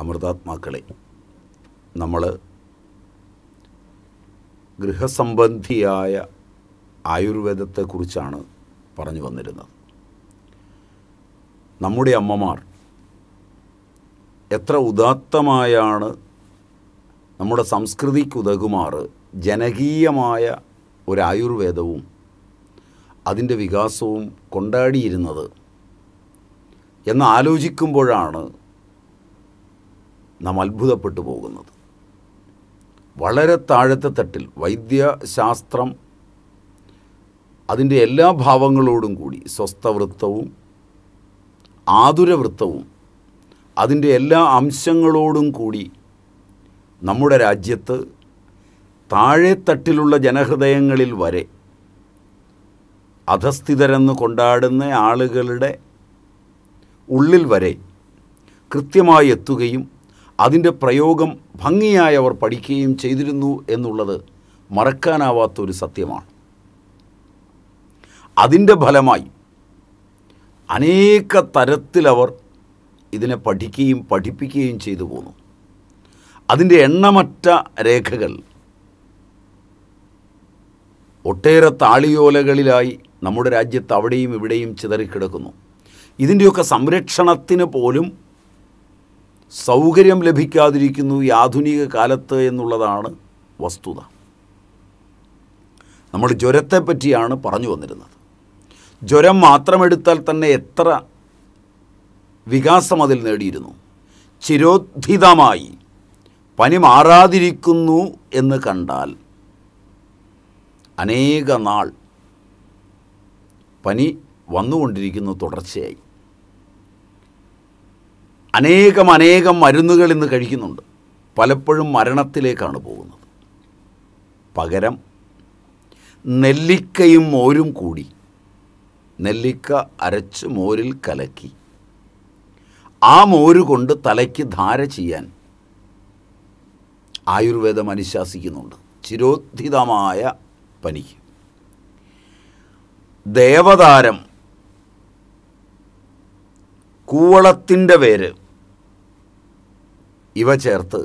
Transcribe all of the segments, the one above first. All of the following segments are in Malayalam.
അമൃതാത്മാക്കളെ നമ്മൾ ഗൃഹസംബന്ധിയായ ആയുർവേദത്തെക്കുറിച്ചാണ് പറഞ്ഞു വന്നിരുന്നത് നമ്മുടെ അമ്മമാർ എത്ര ഉദാത്തമായാണ് നമ്മുടെ സംസ്കൃതിക്കുതകുമാറ് ജനകീയമായ ഒരു ആയുർവേദവും അതിൻ്റെ വികാസവും കൊണ്ടാടിയിരുന്നത് എന്ന് ആലോചിക്കുമ്പോഴാണ് നാം അത്ഭുതപ്പെട്ടു പോകുന്നത് വളരെ താഴത്തെ തട്ടിൽ വൈദ്യശാസ്ത്രം അതിൻ്റെ എല്ലാ ഭാവങ്ങളോടും കൂടി സ്വസ്ഥവൃത്തവും ആതുരവൃത്തവും അതിൻ്റെ എല്ലാ അംശങ്ങളോടും കൂടി നമ്മുടെ രാജ്യത്ത് താഴെത്തട്ടിലുള്ള ജനഹൃദയങ്ങളിൽ വരെ അധസ്ഥിതരെന്ന് കൊണ്ടാടുന്ന ആളുകളുടെ ഉള്ളിൽ വരെ കൃത്യമായി എത്തുകയും അതിൻ്റെ പ്രയോഗം ഭംഗിയായി അവർ പഠിക്കുകയും ചെയ്തിരുന്നു എന്നുള്ളത് മറക്കാനാവാത്ത ഒരു സത്യമാണ് അതിൻ്റെ ഫലമായി അനേക തരത്തിലവർ ഇതിനെ പഠിക്കുകയും പഠിപ്പിക്കുകയും ചെയ്തു പോന്നു അതിൻ്റെ എണ്ണമറ്റ രേഖകൾ ഒട്ടേറെ താളിയോലകളിലായി നമ്മുടെ രാജ്യത്ത് അവിടെയും ഇവിടെയും ചിതറിക്കിടക്കുന്നു ഇതിൻ്റെയൊക്കെ സംരക്ഷണത്തിന് പോലും സൗകര്യം ലഭിക്കാതിരിക്കുന്നു ഈ ആധുനിക കാലത്ത് എന്നുള്ളതാണ് വസ്തുത നമ്മൾ ജ്വരത്തെ പറ്റിയാണ് പറഞ്ഞു വന്നിരുന്നത് ജ്വരം മാത്രമെടുത്താൽ തന്നെ എത്ര വികാസം അതിൽ നേടിയിരുന്നു ചിരോദ്ധിതമായി പനി മാറാതിരിക്കുന്നു എന്ന് കണ്ടാൽ അനേക നാൾ പനി വന്നുകൊണ്ടിരിക്കുന്നു തുടർച്ചയായി അനേകം അനേകം മരുന്നുകൾ ഇന്ന് കഴിക്കുന്നുണ്ട് പലപ്പോഴും മരണത്തിലേക്കാണ് പോകുന്നത് പകരം നെല്ലിക്കയും മോരും കൂടി നെല്ലിക്ക അരച്ച് മോരിൽ കലക്കി ആ മോര് കൊണ്ട് തലയ്ക്ക് ധാര ചെയ്യാൻ ആയുർവേദം അനുശാസിക്കുന്നുണ്ട് ചിരോദ്ധിതമായ പനിക്ക് ദേവതാരം കൂവളത്തിൻ്റെ പേര് ഇവ ചേർത്ത്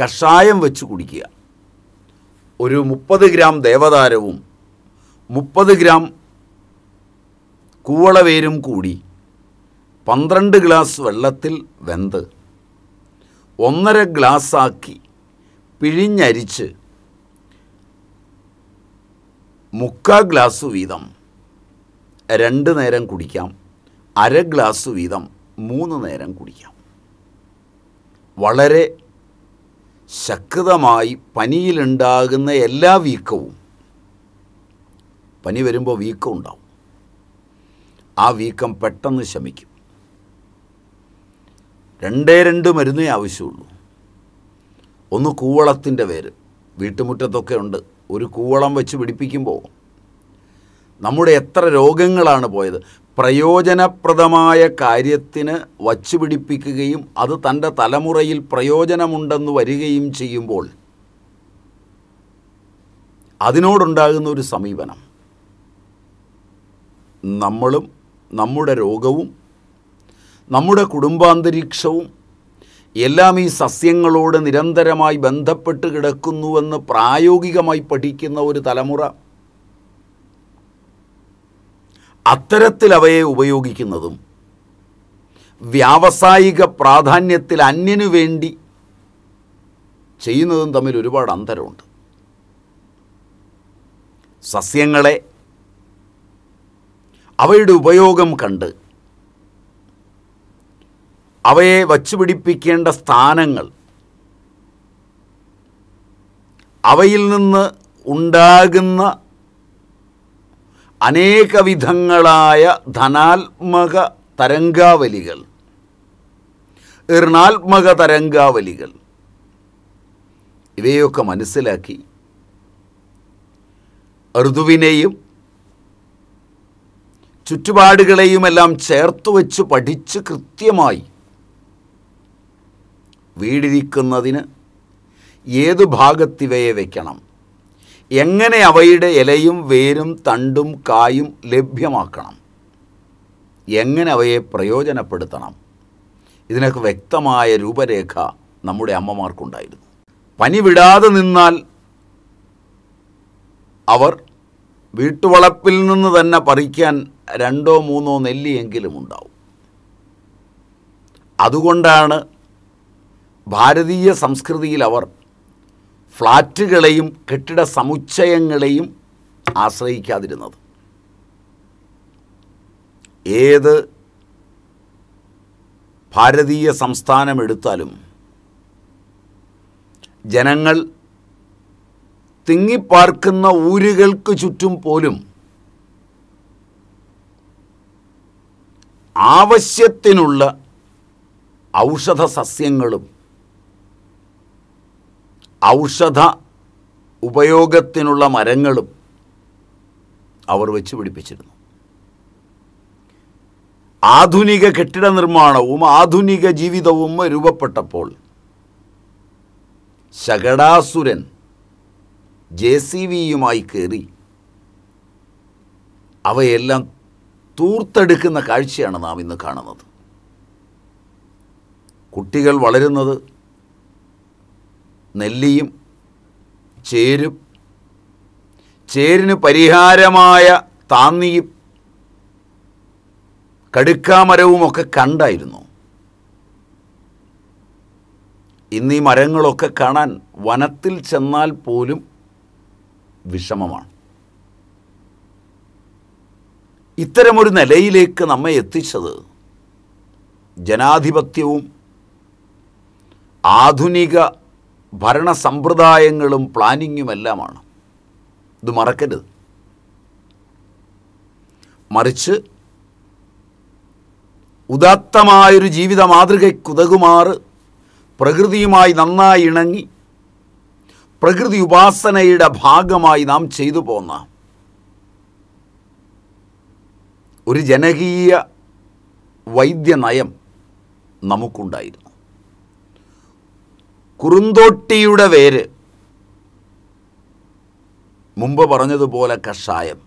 കഷായം വെച്ച് കുടിക്കുക ഒരു മുപ്പത് ഗ്രാം ദേവതാരവും മുപ്പത് ഗ്രാം കൂവളവേരും കൂടി പന്ത്രണ്ട് ഗ്ലാസ് വെള്ളത്തിൽ വെന്ത് ഒന്നര ഗ്ലാസ്സാക്കി പിഴിഞ്ഞരിച്ച് മുക്കാ ഗ്ലാസ് വീതം രണ്ട് നേരം കുടിക്കാം അര ഗ്ലാസ് വീതം മൂന്ന് നേരം കുടിക്കാം വളരെ ശക്തമായി പനിയിലുണ്ടാകുന്ന എല്ലാ വീക്കവും പനി വരുമ്പോൾ വീക്കം ഉണ്ടാവും ആ വീക്കം പെട്ടെന്ന് ശമിക്കും രണ്ടേ രണ്ട് മരുന്നേ ആവശ്യമുള്ളൂ ഒന്ന് കൂവളത്തിൻ്റെ വേര് വീട്ടുമുറ്റത്തൊക്കെ ഉണ്ട് ഒരു കൂവളം വെച്ച് പിടിപ്പിക്കുമ്പോൾ നമ്മുടെ എത്ര രോഗങ്ങളാണ് പോയത് പ്രയോജനപ്രദമായ കാര്യത്തിന് വച്ചുപിടിപ്പിക്കുകയും അത് തൻ്റെ തലമുറയിൽ പ്രയോജനമുണ്ടെന്ന് വരികയും ചെയ്യുമ്പോൾ അതിനോടുണ്ടാകുന്ന ഒരു സമീപനം നമ്മളും നമ്മുടെ രോഗവും നമ്മുടെ കുടുംബാന്തരീക്ഷവും എല്ലാം ഈ സസ്യങ്ങളോട് നിരന്തരമായി ബന്ധപ്പെട്ട് കിടക്കുന്നുവെന്ന് പ്രായോഗികമായി പഠിക്കുന്ന ഒരു തലമുറ അത്തരത്തിൽ അവയെ ഉപയോഗിക്കുന്നതും വ്യാവസായിക പ്രാധാന്യത്തിൽ അന്യനു വേണ്ടി ചെയ്യുന്നതും തമ്മിൽ ഒരുപാട് അന്തരമുണ്ട് സസ്യങ്ങളെ അവയുടെ ഉപയോഗം കണ്ട് അവയെ വച്ചുപിടിപ്പിക്കേണ്ട സ്ഥാനങ്ങൾ അവയിൽ നിന്ന് ഉണ്ടാകുന്ന അനേകവിധങ്ങളായ ധനാത്മക തരംഗാവലികൾ ഋണാത്മക തരംഗാവലികൾ ഇവയൊക്കെ മനസ്സിലാക്കി ഋതുവിനെയും ചുറ്റുപാടുകളെയുമെല്ലാം ചേർത്ത് വെച്ച് പഠിച്ച് കൃത്യമായി വീടിരിക്കുന്നതിന് ഏത് ഭാഗത്തിവയെ വയ്ക്കണം എങ്ങനെ അവയുടെ ഇലയും വേരും തണ്ടും കായും ലഭ്യമാക്കണം എങ്ങനെ അവയെ പ്രയോജനപ്പെടുത്തണം ഇതിനൊക്കെ വ്യക്തമായ രൂപരേഖ നമ്മുടെ അമ്മമാർക്കുണ്ടായിരുന്നു പനി വിടാതെ നിന്നാൽ അവർ വീട്ടുവളപ്പിൽ നിന്ന് തന്നെ പറിക്കാൻ രണ്ടോ മൂന്നോ നെല്ലിയെങ്കിലും ഉണ്ടാവും അതുകൊണ്ടാണ് ഭാരതീയ സംസ്കൃതിയിൽ അവർ ഫ്ലാറ്റുകളെയും കെട്ടിട സമുച്ചയങ്ങളെയും ആശ്രയിക്കാതിരുന്നത് ഏത് ഭാരതീയ സംസ്ഥാനം എടുത്താലും ജനങ്ങൾ തിങ്ങിപ്പാർക്കുന്ന ഊരുകൾക്ക് ചുറ്റും പോലും ആവശ്യത്തിനുള്ള ഔഷധ സസ്യങ്ങളും ഔഷധ ഉപയോഗത്തിനുള്ള മരങ്ങളും അവർ വെച്ച് പിടിപ്പിച്ചിരുന്നു ആധുനിക കെട്ടിട നിർമ്മാണവും ആധുനിക ജീവിതവും രൂപപ്പെട്ടപ്പോൾ ശകടാസുരൻ ജെ സി വിയുമായി കയറി അവയെല്ലാം തൂർത്തെടുക്കുന്ന കാഴ്ചയാണ് നാം ഇന്ന് കാണുന്നത് കുട്ടികൾ വളരുന്നത് നെല്ലിയും ചേരും ചേരിന് പരിഹാരമായ താന്നിയും കടുക്കാമരവുമൊക്കെ കണ്ടായിരുന്നു ഇന്ന് ഈ മരങ്ങളൊക്കെ കാണാൻ വനത്തിൽ ചെന്നാൽ പോലും വിഷമമാണ് ഇത്തരമൊരു നിലയിലേക്ക് നമ്മെ എത്തിച്ചത് ജനാധിപത്യവും ആധുനിക ഭരണ സമ്പ്രദായങ്ങളും പ്ലാനിങ്ങും എല്ലാമാണ് ഇത് മറക്കരുത് മറിച്ച് ഉദാത്തമായൊരു ജീവിത മാതൃകയ്ക്കുതകുമാറ് പ്രകൃതിയുമായി നന്നായി ഇണങ്ങി പ്രകൃതി ഉപാസനയുടെ ഭാഗമായി നാം ചെയ്തു പോന്ന ഒരു ജനകീയ വൈദ്യനയം നമുക്കുണ്ടായിരുന്നു കുറുന്തോട്ടിയുടെ വേര് മുമ്പ് പറഞ്ഞതുപോലെ കഷായം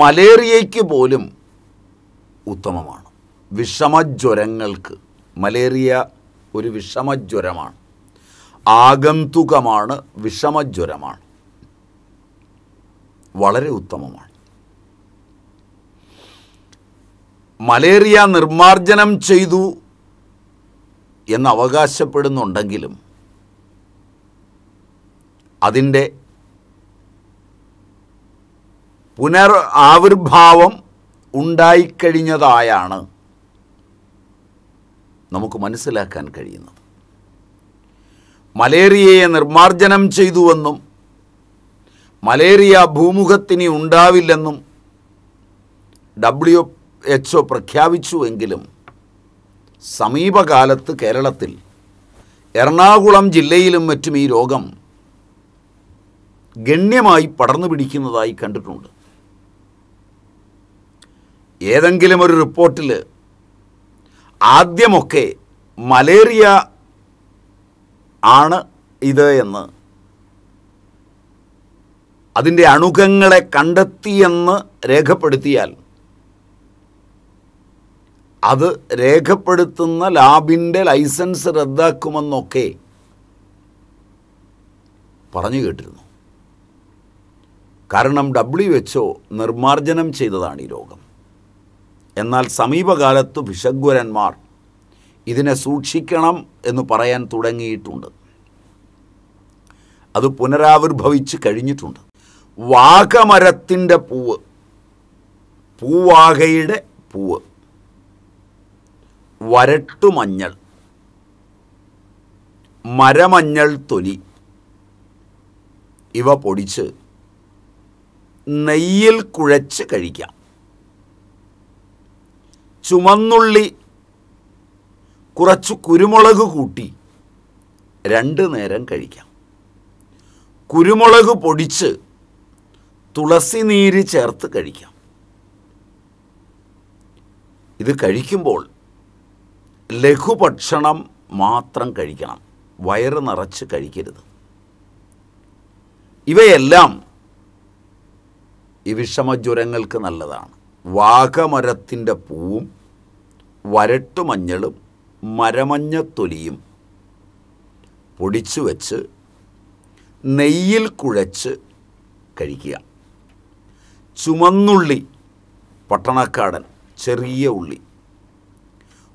മലേറിയയ്ക്ക് പോലും ഉത്തമമാണ് വിഷമജ്വരങ്ങൾക്ക് മലേറിയ ഒരു വിഷമജ്വരമാണ് ആഗന്തുകമാണ് വിഷമജ്വരമാണ് വളരെ ഉത്തമമാണ് മലേറിയ നിർമാർജനം ചെയ്തു എന്ന് അവകാശപ്പെടുന്നുണ്ടെങ്കിലും അതിൻ്റെ പുനർ ആവിർഭാവം ഉണ്ടായിക്കഴിഞ്ഞതായാണ് നമുക്ക് മനസ്സിലാക്കാൻ കഴിയുന്നത് മലേറിയയെ നിർമാർജനം ചെയ്തുവെന്നും മലേറിയ ഭൂമുഖത്തിനി ഉണ്ടാവില്ലെന്നും ഡബ്ല്യു എച്ച്ഒ പ്രഖ്യാപിച്ചുവെങ്കിലും സമീപകാലത്ത് കേരളത്തിൽ എറണാകുളം ജില്ലയിലും മറ്റും ഈ രോഗം ഗണ്യമായി പടർന്നു പിടിക്കുന്നതായി കണ്ടിട്ടുണ്ട് ഏതെങ്കിലും ഒരു റിപ്പോർട്ടിൽ ആദ്യമൊക്കെ മലേറിയ ആണ് ഇത് എന്ന് അതിൻ്റെ അണുകങ്ങളെ കണ്ടെത്തിയെന്ന് രേഖപ്പെടുത്തിയാൽ അത് രേഖപ്പെടുത്തുന്ന ലാബിൻ്റെ ലൈസൻസ് റദ്ദാക്കുമെന്നൊക്കെ പറഞ്ഞു കേട്ടിരുന്നു കാരണം ഡബ്ല്യു ഒ നിർമാർജനം ചെയ്തതാണ് ഈ രോഗം എന്നാൽ സമീപകാലത്തു വിഷഗ്വരന്മാർ ഇതിനെ സൂക്ഷിക്കണം എന്ന് പറയാൻ തുടങ്ങിയിട്ടുണ്ട് അത് പുനരാവിർഭവിച്ച് കഴിഞ്ഞിട്ടുണ്ട് വാഗമരത്തിൻ്റെ പൂവ് പൂവാകയുടെ പൂവ് വരട്ടുമഞ്ഞൾ മരമഞ്ഞൾ തൊലി ഇവ പൊടിച്ച് നെയ്യിൽ കുഴച്ച് കഴിക്കാം ചുമന്നുള്ളി കുറച്ച് കുരുമുളക് കൂട്ടി രണ്ട് നേരം കഴിക്കാം കുരുമുളക് പൊടിച്ച് തുളസി നീര് ചേർത്ത് കഴിക്കാം ഇത് കഴിക്കുമ്പോൾ ലഘുഭക്ഷണം മാത്രം കഴിക്കണം വയറ് നിറച്ച് കഴിക്കരുത് ഇവയെല്ലാം ഈ വിഷമജ്വരങ്ങൾക്ക് നല്ലതാണ് വാഗമരത്തിൻ്റെ പൂവും വരട്ടുമഞ്ഞളും മരമഞ്ഞത്തൊലിയും പൊടിച്ചു വെച്ച് നെയ്യിൽ കുഴച്ച് കഴിക്കുക ചുമന്നുള്ളി പട്ടണക്കാടൻ ചെറിയ ഉള്ളി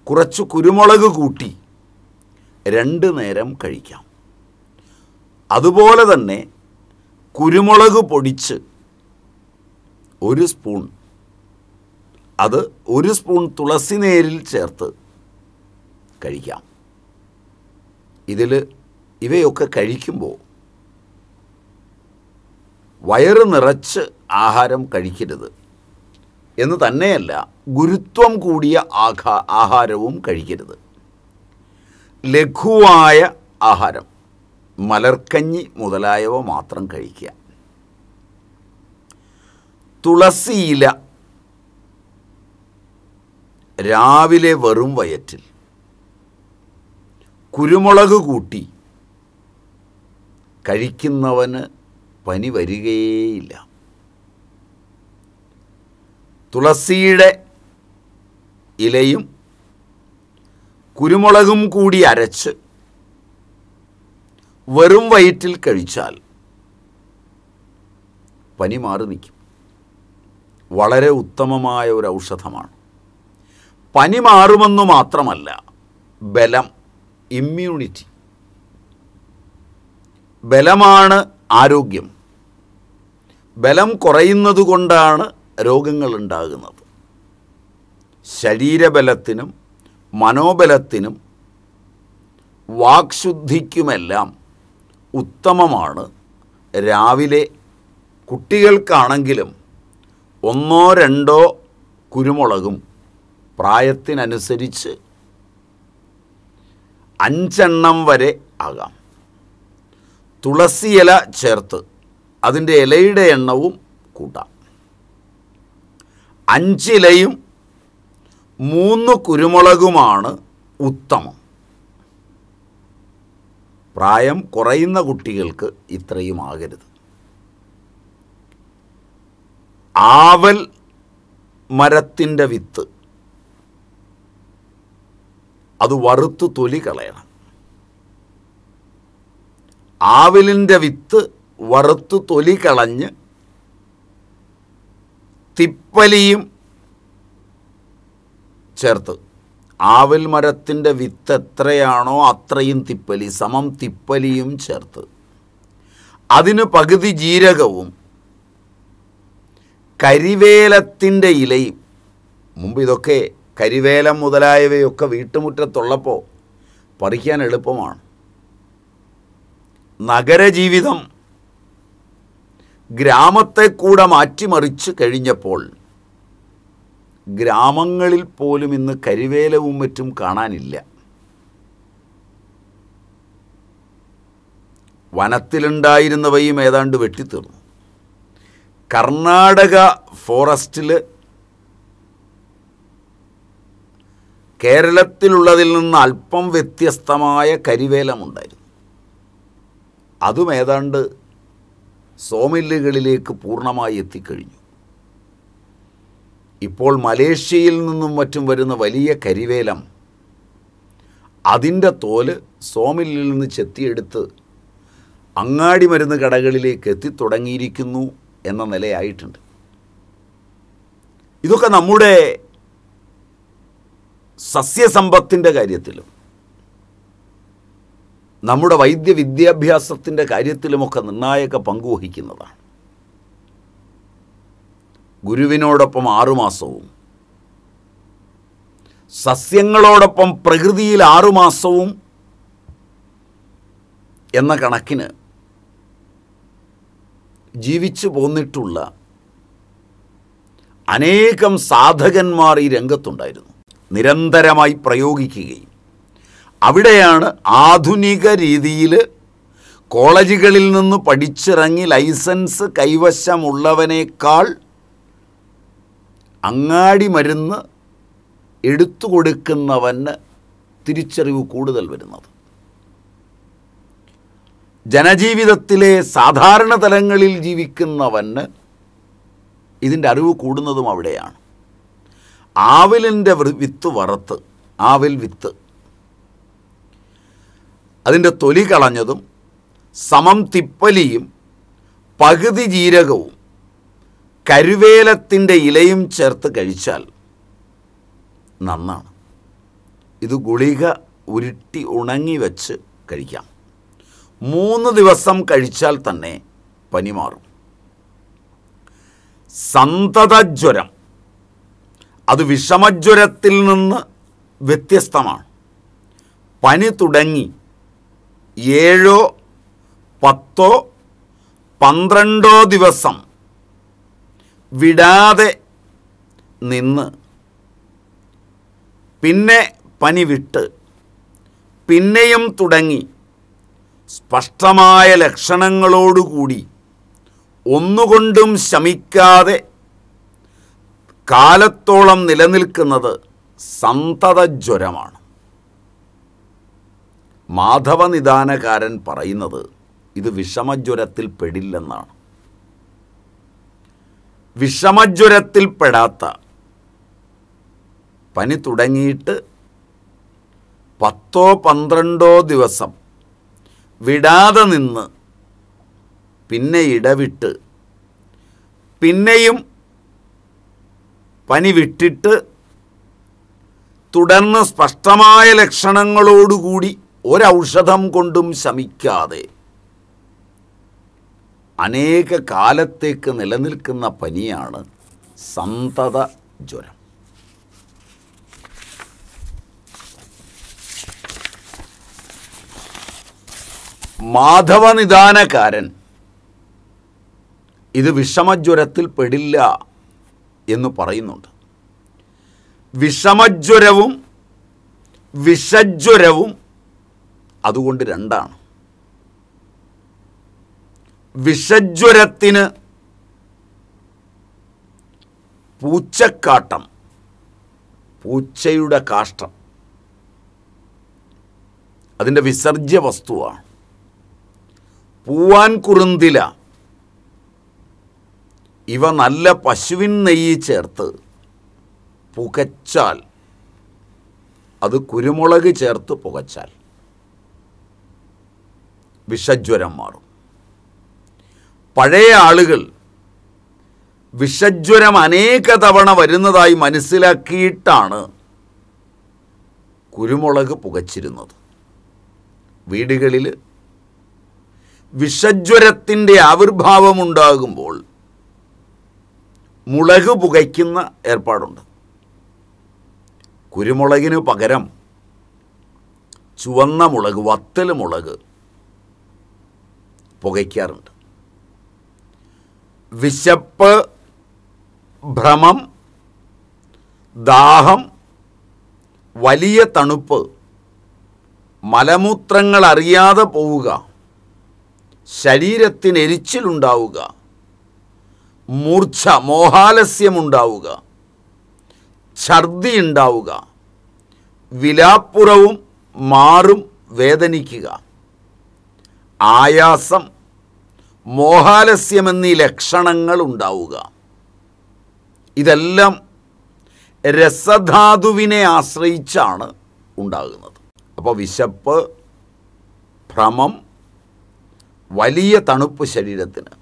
കുറച്ച് കുരുമുളക് കൂട്ടി രണ്ട് നേരം കഴിക്കാം അതുപോലെ തന്നെ കുരുമുളക് പൊടിച്ച് ഒരു സ്പൂൺ അത് ഒരു സ്പൂൺ തുളസി നേരിൽ ചേർത്ത് കഴിക്കാം ഇതിൽ ഇവയൊക്കെ കഴിക്കുമ്പോൾ വയറ് നിറച്ച് ആഹാരം കഴിക്കരുത് എന്ന് തന്നെയല്ല ഗുരുത്വം കൂടിയ ആഹാ ആഹാരവും കഴിക്കരുത് ലഘുവായ ആഹാരം മലർക്കഞ്ഞി മുതലായവ മാത്രം കഴിക്കുക തുളസിയില രാവിലെ വെറും വയറ്റിൽ കുരുമുളക് കൂട്ടി കഴിക്കുന്നവന് പനി വരികയേയില്ല തുളസിയുടെ ഇലയും കുരുമുളകും കൂടി അരച്ച് വെറും വയറ്റിൽ കഴിച്ചാൽ പനി മാറി നിൽക്കും വളരെ ഉത്തമമായ ഒരു ഔഷധമാണ് പനി മാറുമെന്ന് മാത്രമല്ല ബലം ഇമ്മ്യൂണിറ്റി ബലമാണ് ആരോഗ്യം ബലം കുറയുന്നത് കൊണ്ടാണ് രോഗങ്ങൾ ഉണ്ടാകുന്നത് ശരീരബലത്തിനും മനോബലത്തിനും വാക്ശുദ്ധിക്കുമെല്ലാം ഉത്തമമാണ് രാവിലെ കുട്ടികൾക്കാണെങ്കിലും ഒന്നോ രണ്ടോ കുരുമുളകും പ്രായത്തിനനുസരിച്ച് അഞ്ചെണ്ണം വരെ ആകാം തുളസി ഇല ചേർത്ത് അതിൻ്റെ ഇലയുടെ എണ്ണവും കൂട്ടാം അഞ്ചിലയും മൂന്ന് കുരുമുളകുമാണ് ഉത്തമം പ്രായം കുറയുന്ന കുട്ടികൾക്ക് ഇത്രയും ആകരുത് ആവൽ മരത്തിൻ്റെ വിത്ത് അത് വറുത്ത് തൊലി കളയണം ആവലിൻ്റെ വിത്ത് വറുത്ത് തൊലി കളഞ്ഞ് തിപ്പലിയും ചേർത്ത് ആവൽ മരത്തിൻ്റെ വിത്ത് എത്രയാണോ അത്രയും തിപ്പലി സമം തിപ്പലിയും ചേർത്ത് അതിന് പകുതി ജീരകവും കരിവേലത്തിൻ്റെ ഇലയും മുമ്പ് ഇതൊക്കെ കരിവേലം മുതലായവയൊക്കെ വീട്ടുമുറ്റത്തുള്ളപ്പോൾ പറിക്കാൻ എളുപ്പമാണ് നഗരജീവിതം ഗ്രാമത്തെ കൂടെ മാറ്റിമറിച്ച് കഴിഞ്ഞപ്പോൾ ഗ്രാമങ്ങളിൽ പോലും ഇന്ന് കരിവേലവും മറ്റും കാണാനില്ല വനത്തിലുണ്ടായിരുന്നവയും ഏതാണ്ട് വെട്ടിത്തീർന്നു കർണാടക ഫോറസ്റ്റിൽ കേരളത്തിലുള്ളതിൽ നിന്ന് അല്പം വ്യത്യസ്തമായ കരിവേലമുണ്ടായിരുന്നു അതും ഏതാണ്ട് സോമില്ലുകളിലേക്ക് പൂർണ്ണമായി എത്തിക്കഴിഞ്ഞു ഇപ്പോൾ മലേഷ്യയിൽ നിന്നും മറ്റും വരുന്ന വലിയ കരിവേലം അതിൻ്റെ തോല് സോമില്ലിൽ നിന്ന് ചെത്തിയെടുത്ത് അങ്ങാടി മരുന്ന് കടകളിലേക്ക് എത്തിത്തുടങ്ങിയിരിക്കുന്നു എന്ന നിലയായിട്ടുണ്ട് ഇതൊക്കെ നമ്മുടെ സസ്യസമ്പത്തിൻ്റെ കാര്യത്തിലും നമ്മുടെ വൈദ്യ വിദ്യാഭ്യാസത്തിൻ്റെ കാര്യത്തിലുമൊക്കെ നിർണായക പങ്കുവഹിക്കുന്നതാണ് ഗുരുവിനോടൊപ്പം ആറുമാസവും സസ്യങ്ങളോടൊപ്പം പ്രകൃതിയിൽ ആറുമാസവും എന്ന കണക്കിന് ജീവിച്ചു പോന്നിട്ടുള്ള അനേകം സാധകന്മാർ ഈ രംഗത്തുണ്ടായിരുന്നു നിരന്തരമായി പ്രയോഗിക്കുകയും അവിടെയാണ് ആധുനിക രീതിയിൽ കോളേജുകളിൽ നിന്ന് പഠിച്ചിറങ്ങി ലൈസൻസ് കൈവശമുള്ളവനേക്കാൾ അങ്ങാടി മരുന്ന് എടുത്തു കൊടുക്കുന്നവന് തിരിച്ചറിവ് കൂടുതൽ വരുന്നത് ജനജീവിതത്തിലെ സാധാരണ തലങ്ങളിൽ ജീവിക്കുന്നവന് ഇതിൻ്റെ അറിവ് കൂടുന്നതും അവിടെയാണ് ആവിലിൻ്റെ വിത്ത് വറുത്ത് ആവിൽ വിത്ത് അതിൻ്റെ തൊലി കളഞ്ഞതും സമം തിപ്പലിയും പകുതി ജീരകവും കരുവേലത്തിൻ്റെ ഇലയും ചേർത്ത് കഴിച്ചാൽ നന്നാണ് ഇത് ഗുളിക ഉരുട്ടി ഉണങ്ങി വെച്ച് കഴിക്കാം മൂന്ന് ദിവസം കഴിച്ചാൽ തന്നെ പനി മാറും സന്തതജ്വരം അത് വിഷമജ്വരത്തിൽ നിന്ന് വ്യത്യസ്തമാണ് പനി തുടങ്ങി ഏഴോ പത്തോ പന്ത്രണ്ടോ ദിവസം വിടാതെ നിന്ന് പിന്നെ പനി വിട്ട് പിന്നെയും തുടങ്ങി സ്പഷ്ടമായ ലക്ഷണങ്ങളോടുകൂടി ഒന്നുകൊണ്ടും ശമിക്കാതെ കാലത്തോളം നിലനിൽക്കുന്നത് സന്തതജ്വരമാണ് മാധവനിദാനകാരൻ പറയുന്നത് ഇത് വിഷമജ്വരത്തിൽ പെടില്ലെന്നാണ് വിഷമജ്വരത്തിൽപ്പെടാത്ത പനി തുടങ്ങിയിട്ട് പത്തോ പന്ത്രണ്ടോ ദിവസം വിടാതെ നിന്ന് പിന്നെ ഇടവിട്ട് പിന്നെയും പനി വിട്ടിട്ട് തുടർന്ന് സ്പഷ്ടമായ ലക്ഷണങ്ങളോടുകൂടി ഒരൗഷധം കൊണ്ടും ശമിക്കാതെ അനേക കാലത്തേക്ക് നിലനിൽക്കുന്ന പനിയാണ് സന്തത ജ്വരം മാധവനിദാനക്കാരൻ ഇത് വിഷമജ്വരത്തിൽ പെടില്ല എന്ന് പറയുന്നുണ്ട് വിഷമജ്വരവും വിഷജ്വരവും അതുകൊണ്ട് രണ്ടാണ് വിഷജ്വരത്തിന് പൂച്ചക്കാട്ടം പൂച്ചയുടെ കാഷ്ടം അതിൻ്റെ വിസർജ്യ വസ്തുവാണ് പൂവാൻ കുറുന്തില ഇവ നല്ല പശുവിൻ നെയ്യ് ചേർത്ത് പുകച്ചാൽ അത് കുരുമുളക് ചേർത്ത് പുകച്ചാൽ വിഷജ്വരം മാറും പഴയ ആളുകൾ വിഷജ്വരം അനേക തവണ വരുന്നതായി മനസ്സിലാക്കിയിട്ടാണ് കുരുമുളക് പുകച്ചിരുന്നത് വീടുകളിൽ വിഷജ്വരത്തിൻ്റെ ആവിർഭാവമുണ്ടാകുമ്പോൾ മുളക് പുകയ്ക്കുന്ന ഏർപ്പാടുണ്ട് കുരുമുളകിന് പകരം ചുവന്ന മുളക് വത്തൽ മുളക് പുകയ്ക്കാറുണ്ട് വിശപ്പ് ഭ്രമം ദാഹം വലിയ തണുപ്പ് മലമൂത്രങ്ങൾ അറിയാതെ പോവുക ശരീരത്തിന് എരിച്ചിലുണ്ടാവുക മൂർച്ഛ മോഹാലസ്യമുണ്ടാവുക ഛർദി ഉണ്ടാവുക വിലാപ്പുറവും മാറും വേദനിക്കുക ആയാസം മോഹാലസ്യം എന്നീ ലക്ഷണങ്ങൾ ഉണ്ടാവുക ഇതെല്ലാം രസധാതുവിനെ ആശ്രയിച്ചാണ് ഉണ്ടാകുന്നത് അപ്പോൾ വിശപ്പ് ഭ്രമം വലിയ തണുപ്പ് ശരീരത്തിന്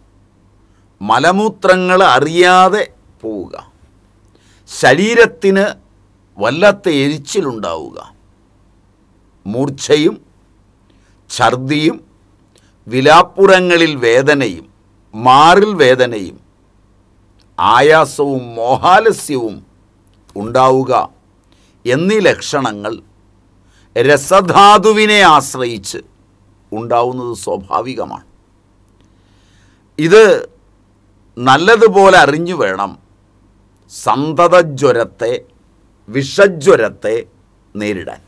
മലമൂത്രങ്ങൾ അറിയാതെ പോവുക ശരീരത്തിന് വല്ലാത്ത എരിച്ചിലുണ്ടാവുക മൂർച്ഛയും ഛർദിയും വിലാപ്പുറങ്ങളിൽ വേദനയും മാറിൽ വേദനയും ആയാസവും മോഹാലസ്യവും ഉണ്ടാവുക എന്നീ ലക്ഷണങ്ങൾ രസധാതുവിനെ ആശ്രയിച്ച് ഉണ്ടാവുന്നത് സ്വാഭാവികമാണ് ഇത് നല്ലതുപോലെ അറിഞ്ഞു വേണം സന്തതജ്വരത്തെ വിഷജ്വരത്തെ നേരിടാൻ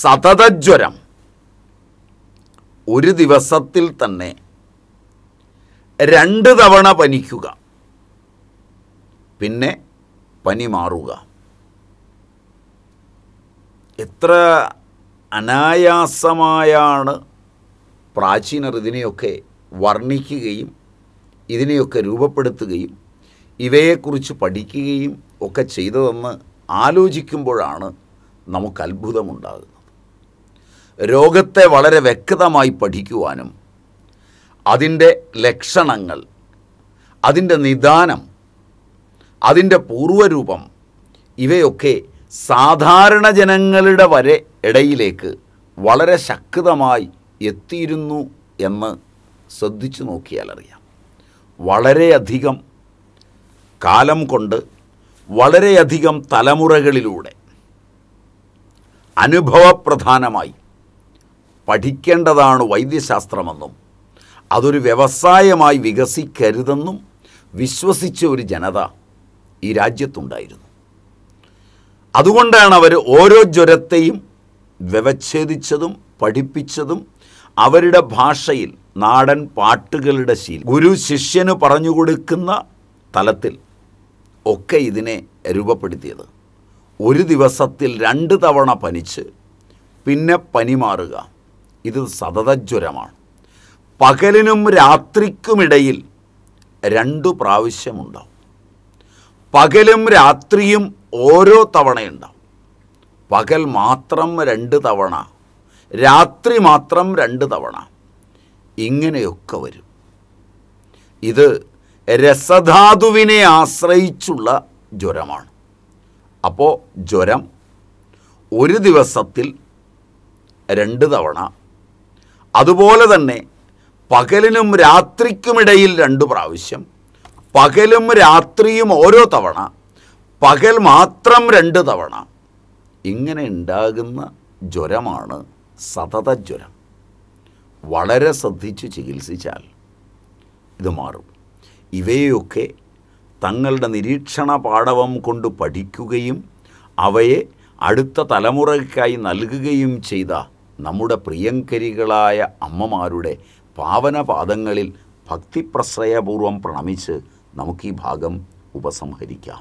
സതതജ്വരം ഒരു ദിവസത്തിൽ തന്നെ രണ്ട് തവണ പനിക്കുക പിന്നെ പനി മാറുക എത്ര അനായാസമായാണ് പ്രാചീനർ ഇതിനെയൊക്കെ വർണ്ണിക്കുകയും ഇതിനെയൊക്കെ രൂപപ്പെടുത്തുകയും ഇവയെക്കുറിച്ച് പഠിക്കുകയും ഒക്കെ ചെയ്തതെന്ന് ആലോചിക്കുമ്പോഴാണ് നമുക്ക് അത്ഭുതമുണ്ടാകുക രോഗത്തെ വളരെ വ്യക്തമായി പഠിക്കുവാനും അതിൻ്റെ ലക്ഷണങ്ങൾ അതിൻ്റെ നിദാനം അതിൻ്റെ പൂർവരൂപം ഇവയൊക്കെ സാധാരണ ജനങ്ങളുടെ വരെ ഇടയിലേക്ക് വളരെ ശക്തമായി എത്തിയിരുന്നു എന്ന് ശ്രദ്ധിച്ചു നോക്കിയാൽ അറിയാം വളരെയധികം കാലം കൊണ്ട് വളരെയധികം തലമുറകളിലൂടെ അനുഭവപ്രധാനമായി പഠിക്കേണ്ടതാണ് വൈദ്യശാസ്ത്രമെന്നും അതൊരു വ്യവസായമായി വികസിക്കരുതെന്നും വിശ്വസിച്ച ഒരു ജനത ഈ രാജ്യത്തുണ്ടായിരുന്നു അതുകൊണ്ടാണ് അവർ ഓരോ ജ്വരത്തെയും വ്യവച്ഛേദിച്ചതും പഠിപ്പിച്ചതും അവരുടെ ഭാഷയിൽ നാടൻ പാട്ടുകളുടെ ശീലം ഗുരു ശിഷ്യന് പറഞ്ഞു കൊടുക്കുന്ന തലത്തിൽ ഒക്കെ ഇതിനെ രൂപപ്പെടുത്തിയത് ഒരു ദിവസത്തിൽ രണ്ട് തവണ പനിച്ച് പിന്നെ പനി മാറുക ഇത് സതതജ്വരമാണ് പകലിനും രാത്രിക്കുമിടയിൽ രണ്ടു പ്രാവശ്യമുണ്ടാവും പകലും രാത്രിയും ഓരോ തവണയുണ്ടാവും പകൽ മാത്രം രണ്ട് തവണ രാത്രി മാത്രം രണ്ട് തവണ ഇങ്ങനെയൊക്കെ വരും ഇത് രസധാതുവിനെ ആശ്രയിച്ചുള്ള ജ്വരമാണ് അപ്പോൾ ജ്വരം ഒരു ദിവസത്തിൽ രണ്ട് തവണ അതുപോലെ തന്നെ പകലിനും രാത്രിക്കുമിടയിൽ രണ്ട് പ്രാവശ്യം പകലും രാത്രിയും ഓരോ തവണ പകൽ മാത്രം രണ്ട് തവണ ഇങ്ങനെ ഉണ്ടാകുന്ന ജ്വരമാണ് സതത ജ്വരം വളരെ ശ്രദ്ധിച്ച് ചികിത്സിച്ചാൽ ഇത് മാറും ഇവയൊക്കെ തങ്ങളുടെ നിരീക്ഷണ പാഠവം കൊണ്ട് പഠിക്കുകയും അവയെ അടുത്ത തലമുറയ്ക്കായി നൽകുകയും ചെയ്താൽ നമ്മുടെ പ്രിയങ്കരികളായ അമ്മമാരുടെ പാവനപാദങ്ങളിൽ ഭക്തിപ്രശ്രയപൂർവം പ്രണമിച്ച് നമുക്ക് ഈ ഭാഗം ഉപസംഹരിക്കാം